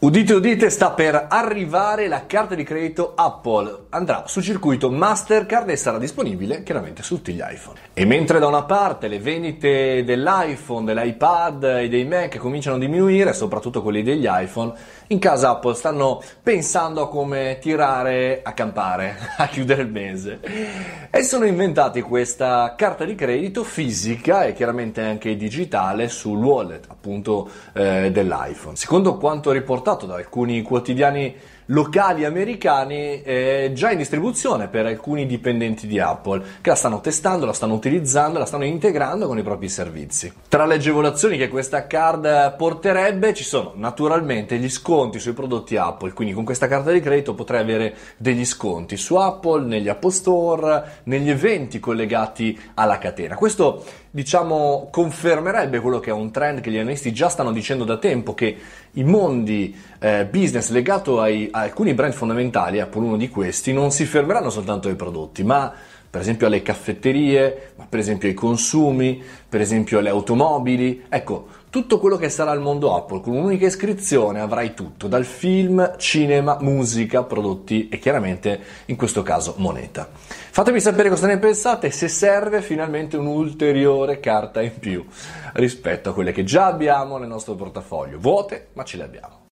Udite, udite, sta per arrivare la carta di credito Apple. Andrà sul circuito Mastercard e sarà disponibile chiaramente su tutti gli iPhone. E mentre da una parte le vendite dell'iPhone, dell'iPad e dei Mac cominciano a diminuire, soprattutto quelli degli iPhone, in casa Apple stanno pensando a come tirare a campare, a chiudere il mese. E sono inventati questa carta di credito fisica e chiaramente anche digitale sul wallet appunto eh, dell'iPhone. Secondo quanto riportato portato da alcuni quotidiani locali americani eh, già in distribuzione per alcuni dipendenti di Apple che la stanno testando, la stanno utilizzando, la stanno integrando con i propri servizi. Tra le agevolazioni che questa card porterebbe ci sono naturalmente gli sconti sui prodotti Apple, quindi con questa carta di credito potrei avere degli sconti su Apple, negli Apple Store, negli eventi collegati alla catena. Questo diciamo confermerebbe quello che è un trend che gli analisti già stanno dicendo da tempo che i mondi eh, business legato ai, a alcuni brand fondamentali, Apple uno di questi, non si fermeranno soltanto ai prodotti, ma per esempio alle caffetterie, per esempio ai consumi, per esempio alle automobili. Ecco, tutto quello che sarà il mondo Apple, con un'unica iscrizione avrai tutto, dal film, cinema, musica, prodotti e chiaramente in questo caso moneta. Fatemi sapere cosa ne pensate, e se serve finalmente un'ulteriore carta in più rispetto a quelle che già abbiamo nel nostro portafoglio, vuote ma ce le abbiamo.